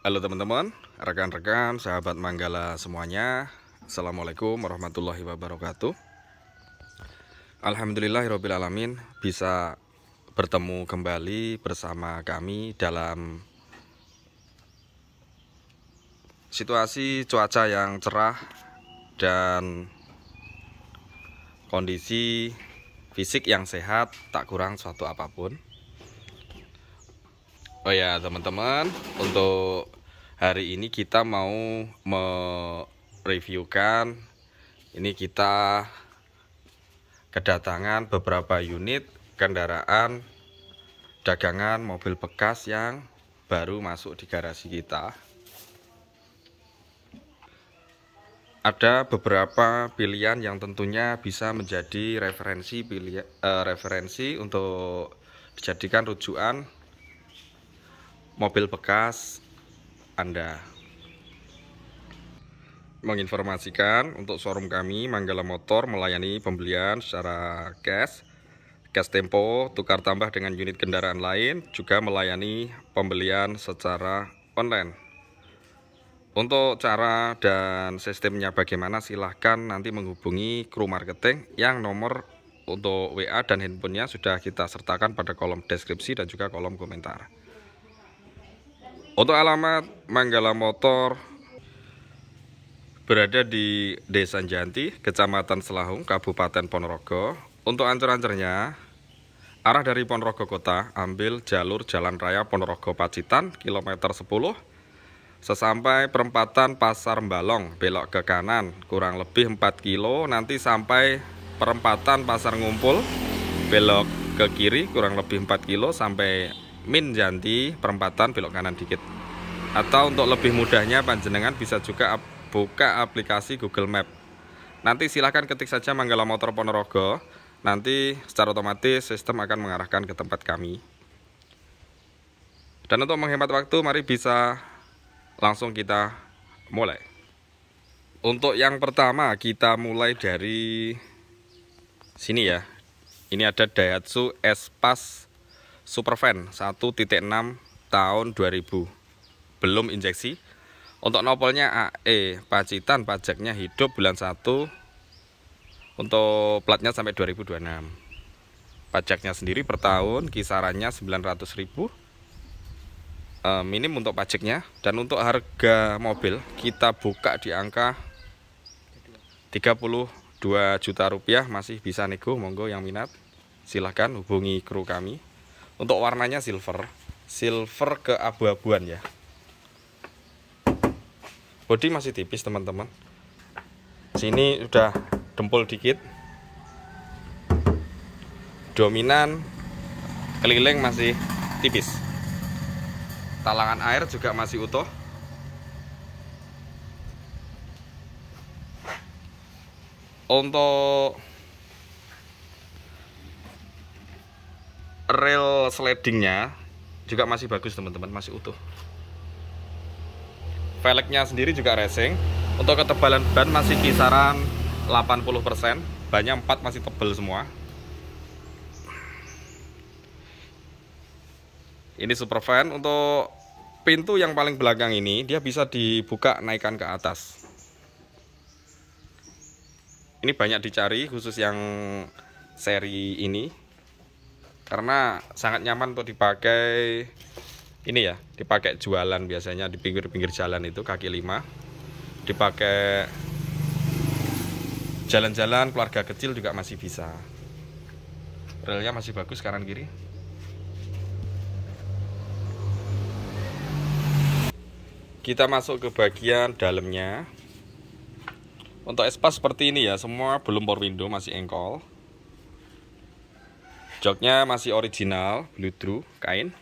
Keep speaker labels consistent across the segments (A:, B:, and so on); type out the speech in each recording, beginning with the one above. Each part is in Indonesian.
A: Halo teman-teman, rekan-rekan, sahabat Manggala semuanya Assalamualaikum warahmatullahi wabarakatuh Alhamdulillahirrabbilalamin Bisa bertemu kembali bersama kami dalam Situasi cuaca yang cerah Dan kondisi fisik yang sehat Tak kurang suatu apapun Oh ya teman-teman, untuk hari ini kita mau mereviewkan ini kita kedatangan beberapa unit kendaraan dagangan mobil bekas yang baru masuk di garasi kita. Ada beberapa pilihan yang tentunya bisa menjadi referensi pilihan eh, referensi untuk dijadikan rujukan mobil bekas Anda. Menginformasikan untuk showroom kami Manggala Motor melayani pembelian secara cash, cash tempo, tukar tambah dengan unit kendaraan lain, juga melayani pembelian secara online. Untuk cara dan sistemnya bagaimana silahkan nanti menghubungi kru marketing yang nomor untuk WA dan handphonenya sudah kita sertakan pada kolom deskripsi dan juga kolom komentar. Untuk alamat Manggala Motor berada di Desa Janti, Kecamatan Selahung, Kabupaten Ponorogo. Untuk ancur-ancurnya, arah dari Ponorogo Kota ambil jalur Jalan Raya Ponorogo Pacitan, kilometer 10. Sesampai perempatan Pasar Balong, belok ke kanan, kurang lebih 4 kilo, nanti sampai perempatan Pasar Ngumpul, belok ke kiri, kurang lebih 4 kilo, sampai Min Janti perempatan belok kanan dikit atau untuk lebih mudahnya panjenengan bisa juga buka aplikasi Google Map nanti silahkan ketik saja Manggala Motor Ponorogo nanti secara otomatis sistem akan mengarahkan ke tempat kami dan untuk menghemat waktu mari bisa langsung kita mulai untuk yang pertama kita mulai dari sini ya ini ada Daihatsu Espas Superfan 1.6 tahun 2000 belum injeksi untuk nopolnya AE pacitan pajaknya hidup bulan 1 untuk platnya sampai 2026 pajaknya sendiri per tahun kisarannya ribu e, minim untuk pajaknya dan untuk harga mobil kita buka di angka 32 juta rupiah masih bisa nego monggo yang minat silahkan hubungi kru kami untuk warnanya silver silver ke abu-abuan ya body masih tipis teman-teman sini udah dempul dikit dominan keliling masih tipis talangan air juga masih utuh untuk Rail slidingnya juga masih bagus teman-teman masih utuh velgnya sendiri juga racing untuk ketebalan ban masih kisaran 80% Banyak 4 masih tebal semua ini super fan untuk pintu yang paling belakang ini dia bisa dibuka naikkan ke atas ini banyak dicari khusus yang seri ini karena sangat nyaman untuk dipakai ini ya dipakai jualan biasanya di pinggir-pinggir jalan itu kaki lima dipakai jalan-jalan keluarga kecil juga masih bisa relnya masih bagus kanan kiri kita masuk ke bagian dalamnya untuk espas seperti ini ya semua belum power window masih engkol joknya masih original blue true kain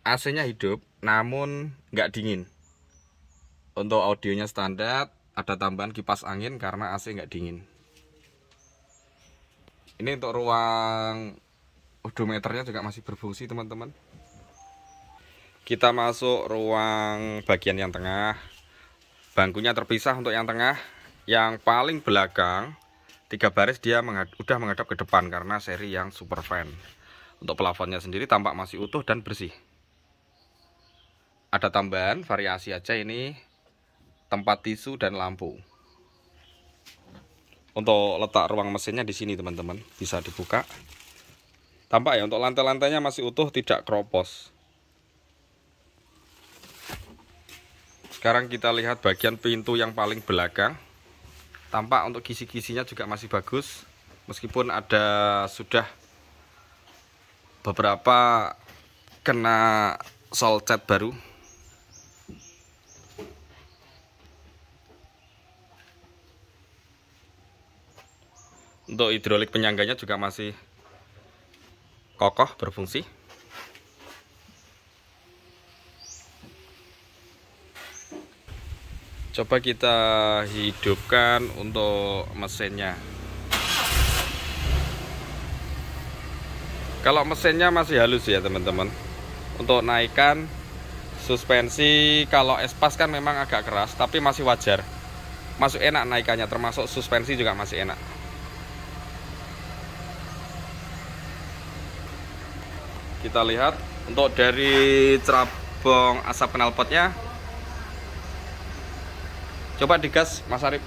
A: AC nya hidup namun nggak dingin untuk audionya standar ada tambahan kipas angin karena AC nggak dingin ini untuk ruang odometernya juga masih berfungsi teman-teman kita masuk ruang bagian yang tengah bangkunya terpisah untuk yang tengah yang paling belakang tiga baris dia menghad udah menghadap ke depan karena seri yang super fan untuk pelafonnya sendiri tampak masih utuh dan bersih ada tambahan variasi aja ini tempat tisu dan lampu untuk letak ruang mesinnya di sini teman-teman bisa dibuka tampak ya untuk lantai-lantainya masih utuh tidak keropos sekarang kita lihat bagian pintu yang paling belakang tampak untuk gizi-gizinya juga masih bagus meskipun ada sudah beberapa kena solcat baru untuk hidrolik penyangganya juga masih kokoh berfungsi coba kita hidupkan untuk mesinnya kalau mesinnya masih halus ya teman-teman untuk naikkan suspensi kalau espas kan memang agak keras tapi masih wajar masuk enak naikannya termasuk suspensi juga masih enak kita lihat untuk dari cerabong asap knalpotnya Coba digas Mas Arif.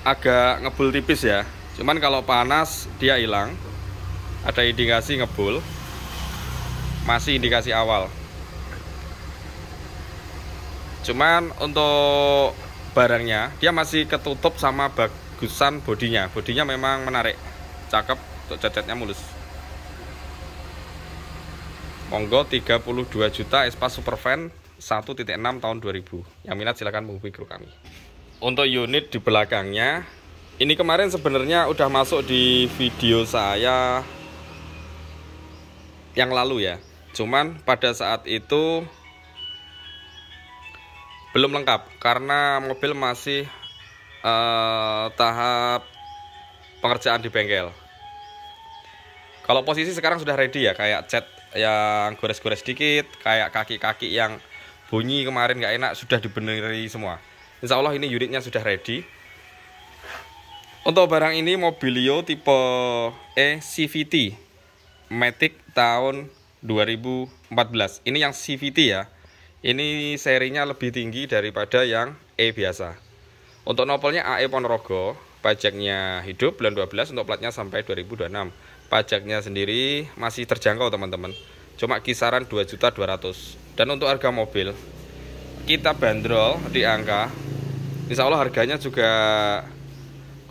A: Agak ngebul tipis ya. Cuman kalau panas dia hilang. Ada indikasi ngebul. Masih indikasi awal. Cuman untuk barangnya dia masih ketutup sama bagusan bodinya. Bodinya memang menarik. Cakep untuk cacatnya mulus monggo 32 juta Espa Superfan 1.6 tahun 2000 yang minat silahkan menghubungi kru kami untuk unit di belakangnya ini kemarin sebenarnya udah masuk di video saya yang lalu ya cuman pada saat itu belum lengkap karena mobil masih uh, tahap pengerjaan di bengkel kalau posisi sekarang sudah ready ya kayak cat yang gores-gores dikit kayak kaki-kaki yang bunyi kemarin nggak enak sudah dibeneri semua Insya Allah ini unitnya sudah ready untuk barang ini Mobilio tipe E CVT Matic tahun 2014 ini yang CVT ya ini serinya lebih tinggi daripada yang E biasa untuk nopolnya AE Ponorogo pajaknya hidup bulan 12 untuk platnya sampai 2026 pajaknya sendiri masih terjangkau teman-teman cuma kisaran juta 2.200 dan untuk harga mobil kita bandrol di angka Insya Allah harganya juga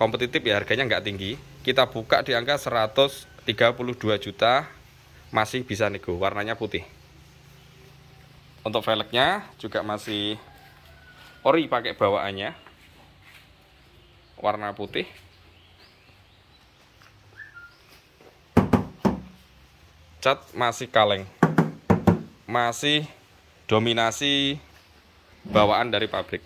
A: kompetitif ya harganya nggak tinggi kita buka di angka 132 juta masih bisa nego warnanya putih untuk velgnya juga masih ori pakai bawaannya warna putih cat masih kaleng masih dominasi bawaan dari pabrik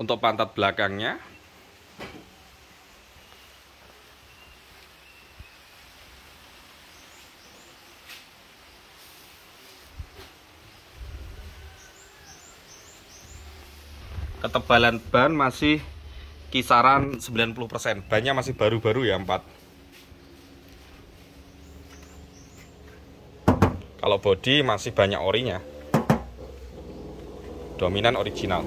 A: untuk pantat belakangnya ketebalan ban masih kisaran 90% banyak masih baru-baru ya 4 kalau body masih banyak orinya dominan original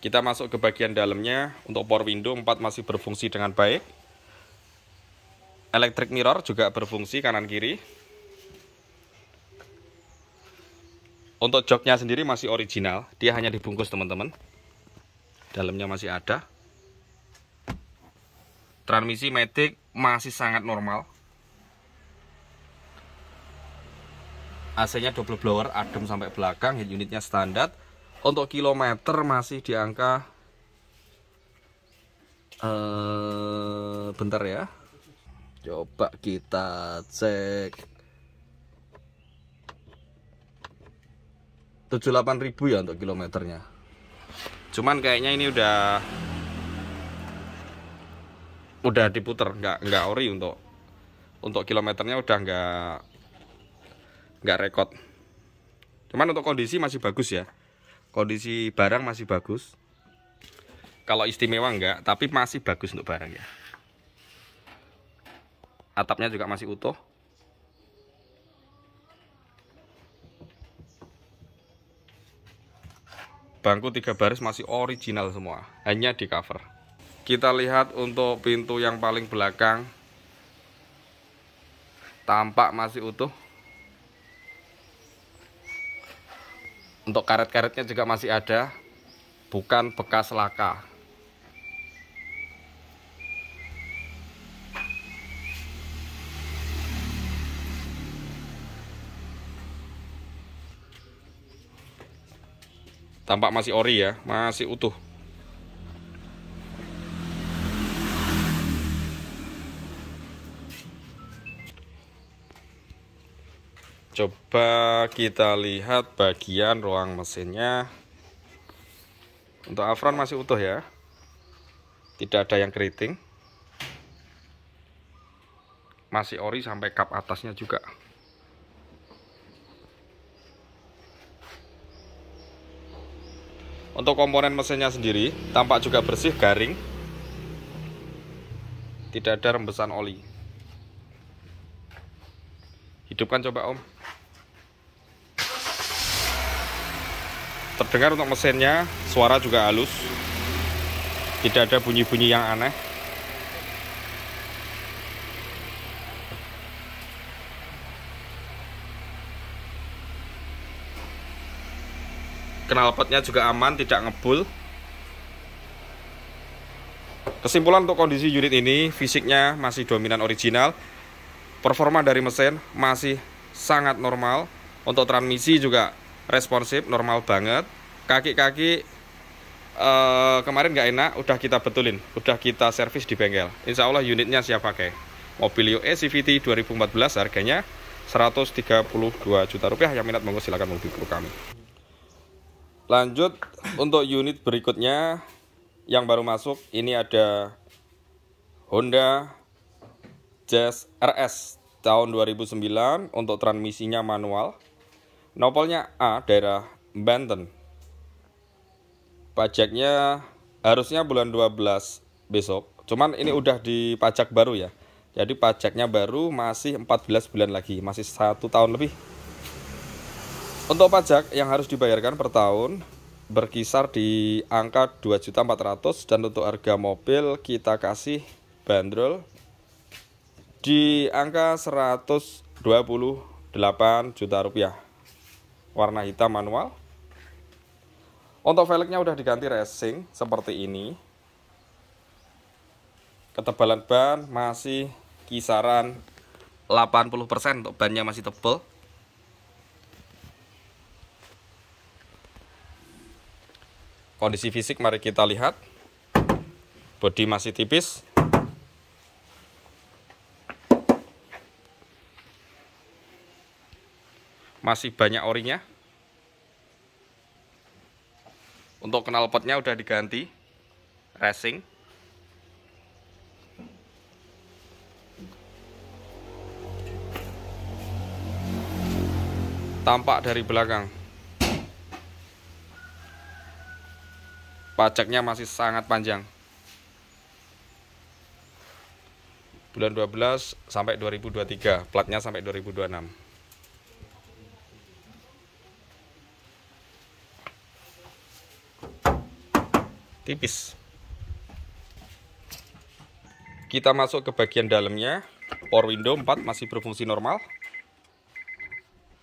A: kita masuk ke bagian dalamnya untuk power window 4 masih berfungsi dengan baik electric mirror juga berfungsi kanan kiri Untuk joknya sendiri masih original, dia hanya dibungkus teman-teman. Dalamnya masih ada. Transmisi Matic masih sangat normal. AC-nya double blower adem sampai belakang, head unitnya standar. Untuk kilometer masih di angka uh, bentar ya. Coba kita cek 78 ribu ya untuk kilometernya cuman kayaknya ini udah udah diputer nggak nggak ori untuk untuk kilometernya udah nggak nggak rekod cuman untuk kondisi masih bagus ya kondisi barang masih bagus kalau istimewa enggak tapi masih bagus untuk barang ya atapnya juga masih utuh bangku tiga baris masih original semua hanya di cover kita lihat untuk pintu yang paling belakang tampak masih utuh untuk karet-karetnya juga masih ada bukan bekas laka tampak masih ori ya masih utuh coba kita lihat bagian ruang mesinnya untuk afron masih utuh ya tidak ada yang keriting masih ori sampai kap atasnya juga Untuk komponen mesinnya sendiri tampak juga bersih, garing. Tidak ada rembesan oli. Hidupkan coba Om. Terdengar untuk mesinnya suara juga halus. Tidak ada bunyi-bunyi yang aneh. knalpotnya juga aman tidak ngebul kesimpulan untuk kondisi unit ini fisiknya masih dominan original performa dari mesin masih sangat normal untuk transmisi juga responsif normal banget kaki-kaki eh, kemarin nggak enak udah kita betulin udah kita servis di bengkel Insya Allah unitnya siap pakai Mobilio CVT 2014 harganya 132 juta rupiah yang minat monggo silakan menghubungi kami Lanjut untuk unit berikutnya yang baru masuk ini ada Honda Jazz RS tahun 2009 untuk transmisinya manual. Nopolnya A daerah Banten. Pajaknya harusnya bulan 12 besok. Cuman ini udah di pajak baru ya. Jadi pajaknya baru masih 14 bulan lagi, masih satu tahun lebih untuk pajak yang harus dibayarkan per tahun berkisar di angka 2.400 dan untuk harga mobil kita kasih bandrol di angka 128 juta rupiah warna hitam manual untuk velgnya udah diganti racing seperti ini ketebalan ban masih kisaran 80% untuk bannya masih tebal kondisi fisik mari kita lihat bodi masih tipis masih banyak orinya untuk knalpotnya udah diganti racing tampak dari belakang pajaknya masih sangat panjang bulan 12 sampai 2023 platnya sampai 2026 tipis kita masuk ke bagian dalamnya power window 4 masih berfungsi normal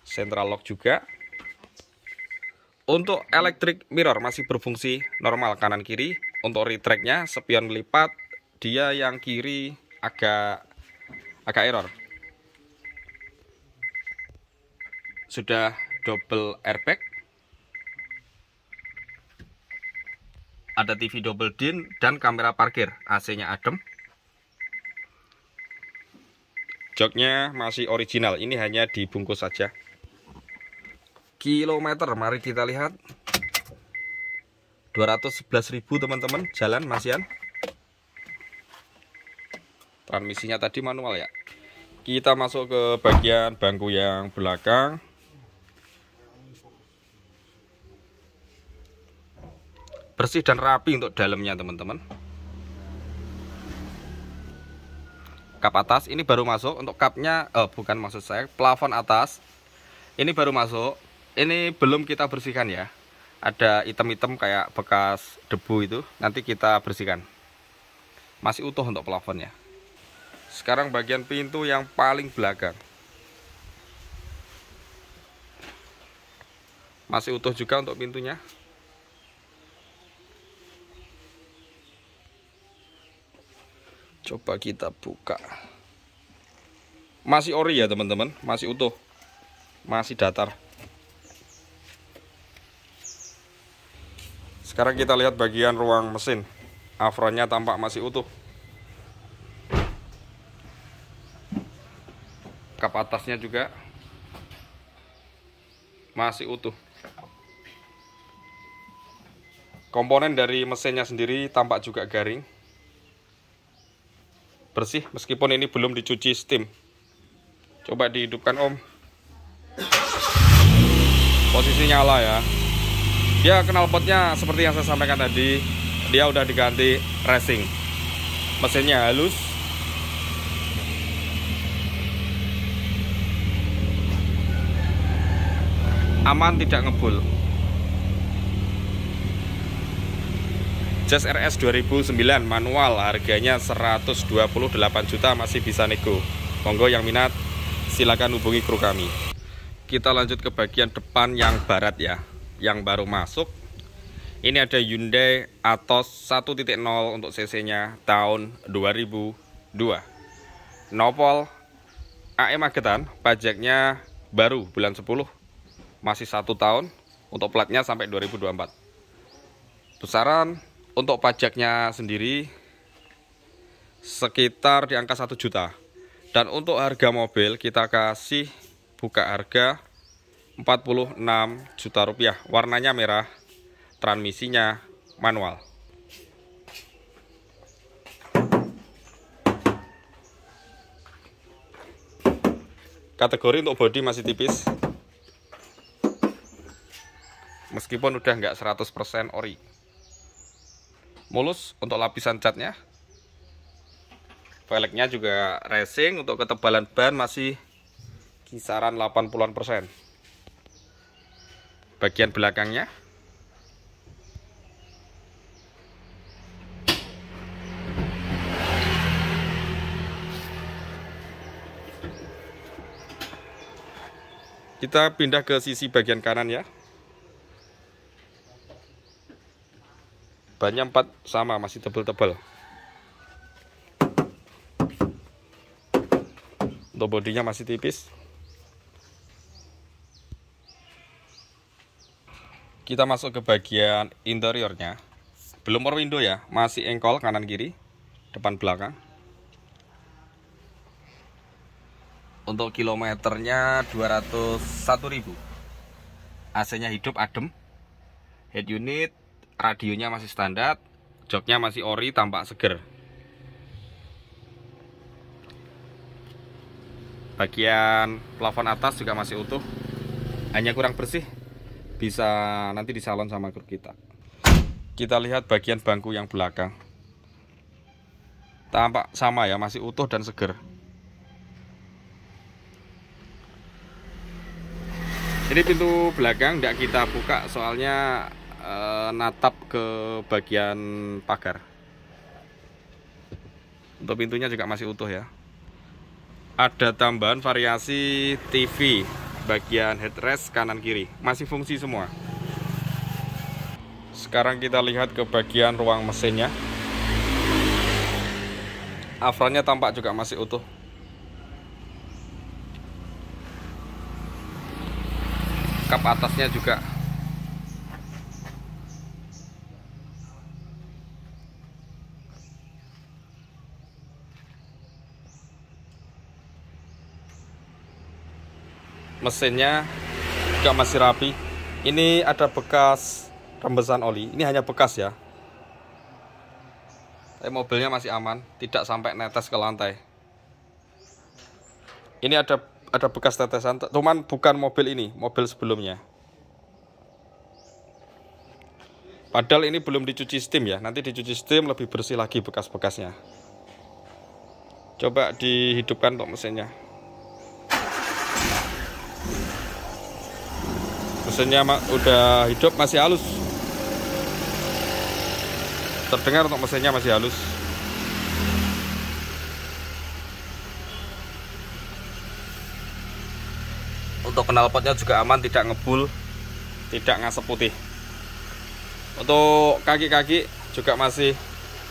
A: central lock juga untuk electric mirror masih berfungsi normal kanan kiri. Untuk retracknya spion melipat dia yang kiri agak agak error. Sudah double airbag. Ada TV double din dan kamera parkir. AC-nya adem. Joknya masih original. Ini hanya dibungkus saja kilometer mari kita lihat 211.000 teman-teman jalan masian transmisinya tadi manual ya kita masuk ke bagian bangku yang belakang bersih dan rapi untuk dalamnya teman-teman kap atas ini baru masuk untuk kapnya eh, bukan maksud saya plafon atas ini baru masuk ini belum kita bersihkan ya ada item-item kayak bekas debu itu nanti kita bersihkan masih utuh untuk plafonnya sekarang bagian pintu yang paling belakang masih utuh juga untuk pintunya coba kita buka masih ori ya teman-teman masih utuh masih datar Sekarang kita lihat bagian ruang mesin. Afronnya tampak masih utuh. Kap atasnya juga masih utuh. Komponen dari mesinnya sendiri tampak juga garing. Bersih meskipun ini belum dicuci steam. Coba dihidupkan Om. Posisi nyala ya ya knalpotnya seperti yang saya sampaikan tadi dia udah diganti racing mesinnya halus aman tidak ngebul Jazz RS 2009 manual harganya 128 juta masih bisa nego monggo yang minat silakan hubungi kru kami kita lanjut ke bagian depan yang barat ya yang baru masuk ini ada Hyundai Atos 1.0 untuk cc-nya tahun 2002 nopol AM Magetan pajaknya baru bulan 10 masih satu tahun untuk platnya sampai 2024 besaran untuk pajaknya sendiri sekitar di angka 1 juta dan untuk harga mobil kita kasih buka harga 46 juta rupiah warnanya merah transmisinya manual kategori untuk body masih tipis meskipun udah nggak 100% ori mulus untuk lapisan catnya velgnya juga racing untuk ketebalan ban masih kisaran 80-an persen bagian belakangnya kita pindah ke sisi bagian kanan ya banyak empat sama masih tebal-tebal untuk bodinya masih tipis kita masuk ke bagian interiornya belum power window ya masih engkol kanan kiri depan belakang untuk kilometernya 201.000 AC nya hidup adem head unit radionya masih standar joknya masih ori tampak seger bagian plafon atas juga masih utuh hanya kurang bersih bisa nanti disalon sama kru kita kita lihat bagian bangku yang belakang tampak sama ya masih utuh dan seger ini pintu belakang tidak kita buka soalnya e, natap ke bagian pagar untuk pintunya juga masih utuh ya ada tambahan variasi TV bagian headrest kanan kiri masih fungsi semua sekarang kita lihat ke bagian ruang mesinnya afronnya tampak juga masih utuh kap atasnya juga mesinnya juga masih rapi ini ada bekas rembesan oli ini hanya bekas ya tapi mobilnya masih aman tidak sampai netes ke lantai ini ada ada bekas tetesan cuman bukan mobil ini mobil sebelumnya padahal ini belum dicuci steam ya nanti dicuci steam lebih bersih lagi bekas-bekasnya coba dihidupkan untuk mesinnya mesinnya udah hidup masih halus terdengar untuk mesinnya masih halus untuk knalpotnya juga aman tidak ngebul tidak ngasep putih untuk kaki-kaki juga masih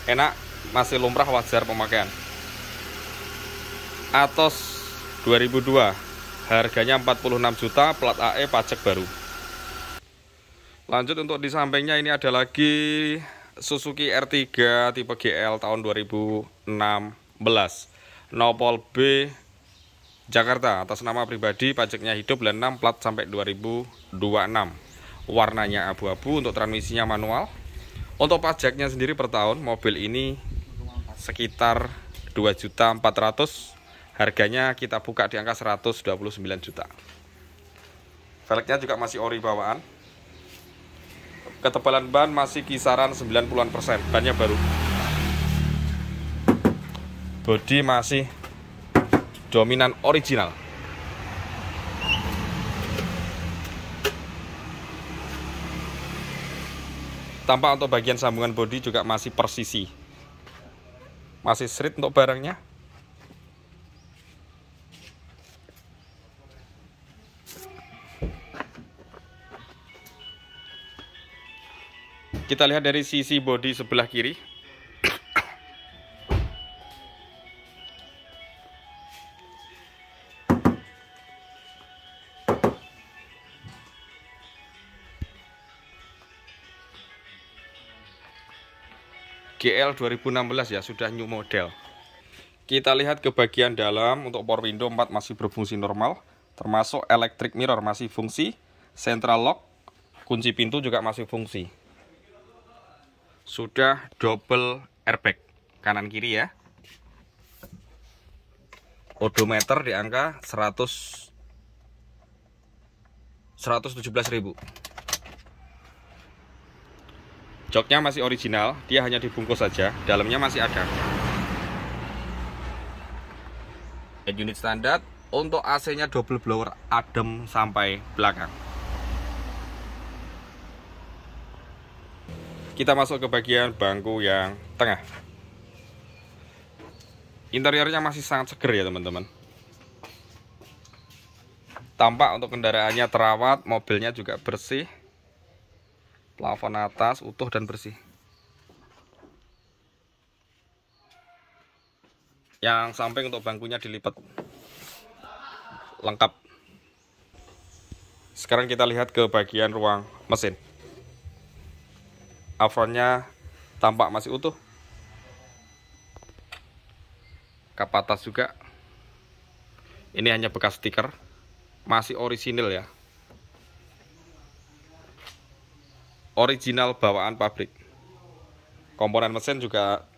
A: enak masih lumrah wajar pemakaian Atos 2002 harganya 46 juta plat AE pajak baru Lanjut untuk di sampingnya ini ada lagi Suzuki R3 tipe GL tahun 2016 Nopol B Jakarta atas nama pribadi pajaknya hidup bulan 6 plat sampai 2026 warnanya abu-abu untuk transmisinya manual untuk pajaknya sendiri per tahun mobil ini sekitar 2.400 harganya kita buka di angka 129 juta velgnya juga masih ori bawaan ketebalan ban masih kisaran 90-an persen bannya baru bodi masih dominan original tampak untuk bagian sambungan bodi juga masih persisi masih serit untuk barangnya Kita lihat dari sisi bodi sebelah kiri. GL 2016 ya sudah new model kita lihat ke bagian dalam untuk power window 4 masih berfungsi normal termasuk electric mirror masih fungsi central lock kunci pintu juga masih fungsi sudah double airbag kanan kiri ya odometer di angka 100 117.000 joknya masih original dia hanya dibungkus saja dalamnya masih ada unit standar untuk AC nya double blower adem sampai belakang kita masuk ke bagian bangku yang tengah interiornya masih sangat seger ya teman-teman tampak untuk kendaraannya terawat mobilnya juga bersih plafon atas utuh dan bersih yang samping untuk bangkunya dilipat lengkap sekarang kita lihat ke bagian ruang mesin afronnya tampak masih utuh kap atas juga ini hanya bekas stiker masih orisinil ya original bawaan pabrik komponen mesin juga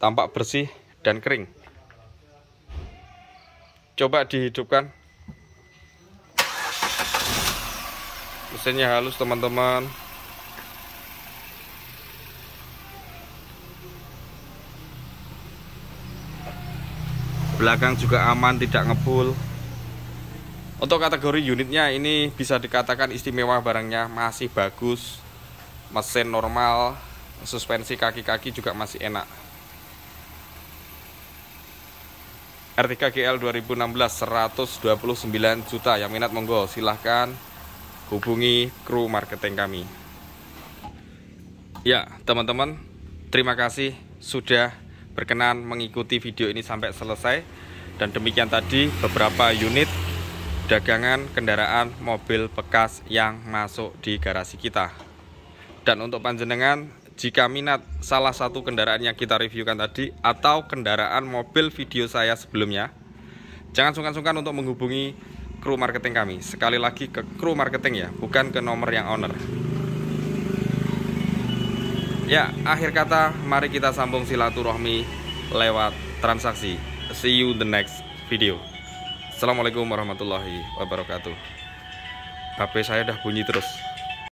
A: tampak bersih dan kering coba dihidupkan mesinnya halus teman-teman belakang juga aman tidak ngebul untuk kategori unitnya ini bisa dikatakan istimewa barangnya masih bagus mesin normal suspensi kaki-kaki juga masih enak R3 GL 2016 129 juta yang minat monggo silahkan hubungi kru marketing kami ya teman-teman terima kasih sudah berkenan mengikuti video ini sampai selesai dan demikian tadi beberapa unit dagangan kendaraan mobil bekas yang masuk di garasi kita dan untuk panjenengan jika minat salah satu kendaraan yang kita reviewkan tadi atau kendaraan mobil video saya sebelumnya jangan sungkan-sungkan untuk menghubungi kru marketing kami sekali lagi ke kru marketing ya bukan ke nomor yang owner Ya, akhir kata mari kita sambung silaturahmi lewat transaksi. See you the next video. Assalamualaikum warahmatullahi wabarakatuh. HP saya udah bunyi terus.